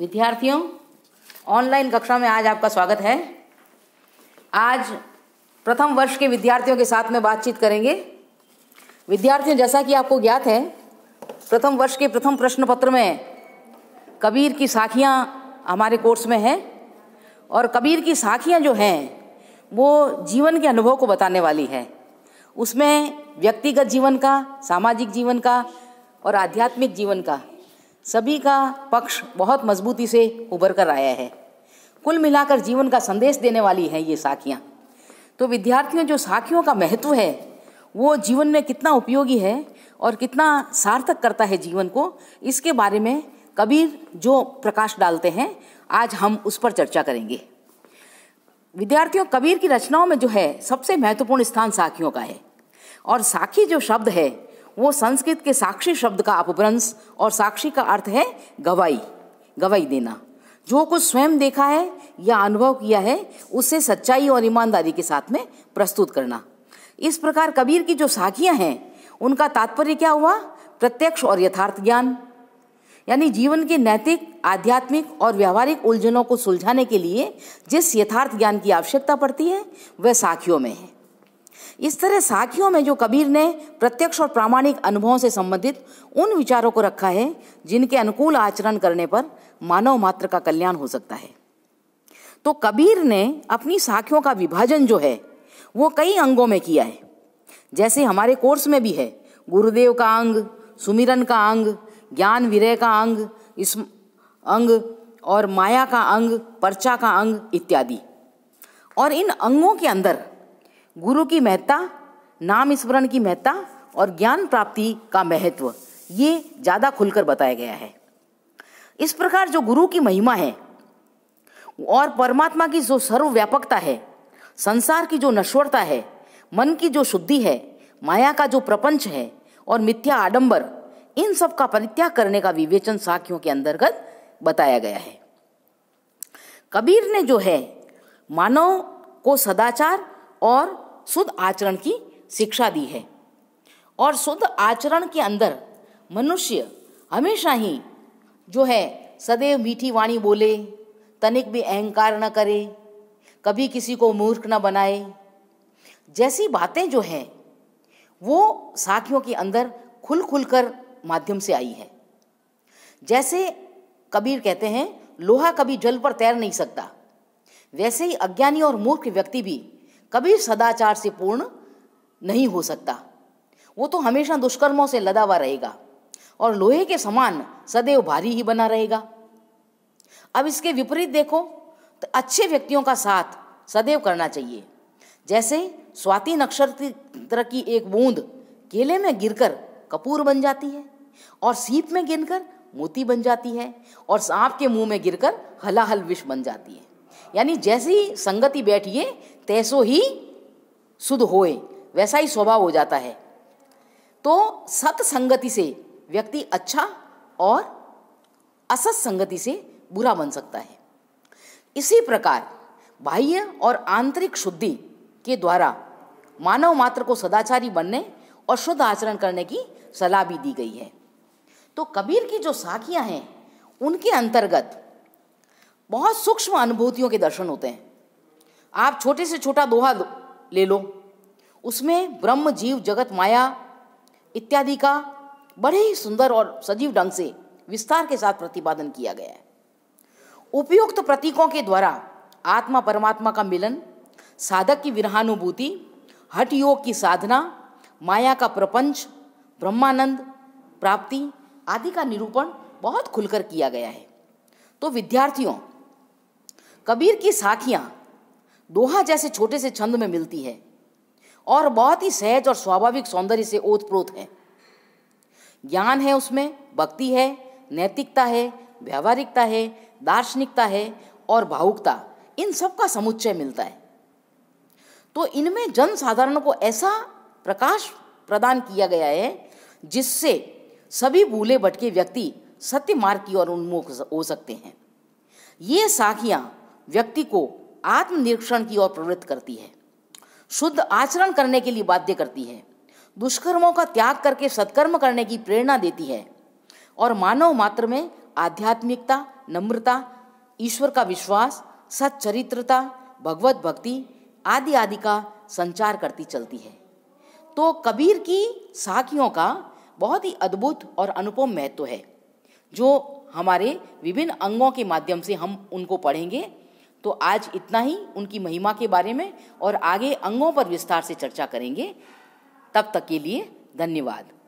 विद्यार्थियों ऑनलाइन कक्षा में आज आपका स्वागत है आज प्रथम वर्ष के विद्यार्थियों के साथ में बातचीत करेंगे विद्यार्थियों जैसा कि आपको ज्ञात है प्रथम वर्ष के प्रथम प्रश्न पत्र में कबीर की साखियाँ हमारे कोर्स में हैं और कबीर की साखियाँ जो हैं वो जीवन के अनुभव को बताने वाली है उसमें व्यक्तिगत जीवन का सामाजिक जीवन का और आध्यात्मिक जीवन का सभी का पक्ष बहुत मजबूती से उभर कर आया है कुल मिलाकर जीवन का संदेश देने वाली हैं ये साखियाँ तो विद्यार्थियों जो साखियों का महत्व है वो जीवन में कितना उपयोगी है और कितना सार्थक करता है जीवन को इसके बारे में कबीर जो प्रकाश डालते हैं आज हम उस पर चर्चा करेंगे विद्यार्थियों कबीर की रचनाओं में जो है सबसे महत्वपूर्ण स्थान साखियों का है और साखी जो शब्द है वो संस्कृत के साक्षी शब्द का अपभ्रंश और साक्षी का अर्थ है गवाही गवाही देना जो कुछ स्वयं देखा है या अनुभव किया है उसे सच्चाई और ईमानदारी के साथ में प्रस्तुत करना इस प्रकार कबीर की जो साखियाँ हैं उनका तात्पर्य क्या हुआ प्रत्यक्ष और यथार्थ ज्ञान यानी जीवन के नैतिक आध्यात्मिक और व्यावहारिक उलझनों को सुलझाने के लिए जिस यथार्थ ज्ञान की आवश्यकता पड़ती है वह साखियों में है इस तरह साखियों में जो कबीर ने प्रत्यक्ष और प्रामाणिक अनुभवों से संबंधित उन विचारों को रखा है जिनके अनुकूल आचरण करने पर मानव मात्र का कल्याण हो सकता है तो कबीर ने अपनी साखियों का विभाजन जो है वो कई अंगों में किया है जैसे हमारे कोर्स में भी है गुरुदेव का अंग सुमिरन का अंग ज्ञान विरय का अंग इस अंग और माया का अंग पर्चा का अंग इत्यादि और इन अंगों के अंदर गुरु की महत्ता नाम स्मरण की महत्ता और ज्ञान प्राप्ति का महत्व ये ज़्यादा खुलकर बताया गया है इस प्रकार जो गुरु की महिमा है और परमात्मा की जो सर्वव्यापकता है संसार की जो नश्वरता है मन की जो शुद्धि है माया का जो प्रपंच है और मिथ्या आडंबर इन सब का परित्याग करने का विवेचन साखियों के अंतर्गत बताया गया है कबीर ने जो है मानव को सदाचार और शुद्ध आचरण की शिक्षा दी है और शुद्ध आचरण के अंदर मनुष्य हमेशा ही जो है सदैव मीठी वाणी बोले तनिक भी अहंकार न करे कभी किसी को मूर्ख न बनाए जैसी बातें जो हैं वो साखियों के अंदर खुल खुल कर माध्यम से आई है जैसे कबीर कहते हैं लोहा कभी जल पर तैर नहीं सकता वैसे ही अज्ञानी और मूर्ख व्यक्ति भी कभी सदाचार से पूर्ण नहीं हो सकता वो तो हमेशा दुष्कर्मों से लदा हुआ रहेगा और लोहे के समान सदैव भारी ही बना रहेगा अब इसके विपरीत देखो तो अच्छे व्यक्तियों का साथ सदैव करना चाहिए जैसे स्वाति नक्षत्र की एक बूंद केले में गिरकर कपूर बन जाती है और सीप में गिरकर मोती बन जाती है और सांप के मुंह में गिरकर हलाहल विष बन जाती है यानी जैसी संगति बैठिए तैसो ही शुद्ध होए वैसा ही स्वभाव हो जाता है तो संगति से व्यक्ति अच्छा और असत संगति से बुरा बन सकता है इसी प्रकार बाह्य और आंतरिक शुद्धि के द्वारा मानव मात्र को सदाचारी बनने और शुद्ध आचरण करने की सलाह भी दी गई है तो कबीर की जो साखियां हैं उनके अंतर्गत बहुत सूक्ष्म अनुभूतियों के दर्शन होते हैं आप छोटे से छोटा दोहा ले लो उसमें ब्रह्म जीव जगत माया इत्यादि का बड़े ही सुंदर और सजीव ढंग से विस्तार के साथ प्रतिपादन किया गया है उपयुक्त तो प्रतीकों के द्वारा आत्मा परमात्मा का मिलन साधक की विरहानुभूति हट योग की साधना माया का प्रपंच ब्रह्मानंद प्राप्ति आदि का निरूपण बहुत खुलकर किया गया है तो विद्यार्थियों कबीर की साखियाँ दोहा जैसे छोटे से छंद में मिलती है और बहुत ही सहज और स्वाभाविक सौंदर्य से ओतप्रोत है ज्ञान है उसमें भक्ति है नैतिकता है व्यावहारिकता है दार्शनिकता है और भावुकता इन सब का समुच्चय मिलता है तो इनमें जन साधारण को ऐसा प्रकाश प्रदान किया गया है जिससे सभी भूले भटके व्यक्ति सत्य मार्ग की ओर उन्मुख हो सकते हैं ये साखियाँ व्यक्ति को आत्मनिरीक्षण की ओर प्रवृत्त करती है शुद्ध आचरण करने के लिए बाध्य करती है दुष्कर्मों का त्याग करके सत्कर्म करने की प्रेरणा देती है और मानव मात्र में आध्यात्मिकता नम्रता ईश्वर का विश्वास सच्चरित्रता भगवत भक्ति आदि आदि का संचार करती चलती है तो कबीर की साखियों का बहुत ही अद्भुत और अनुपम महत्व है जो हमारे विभिन्न अंगों के माध्यम से हम उनको पढ़ेंगे तो आज इतना ही उनकी महिमा के बारे में और आगे अंगों पर विस्तार से चर्चा करेंगे तब तक के लिए धन्यवाद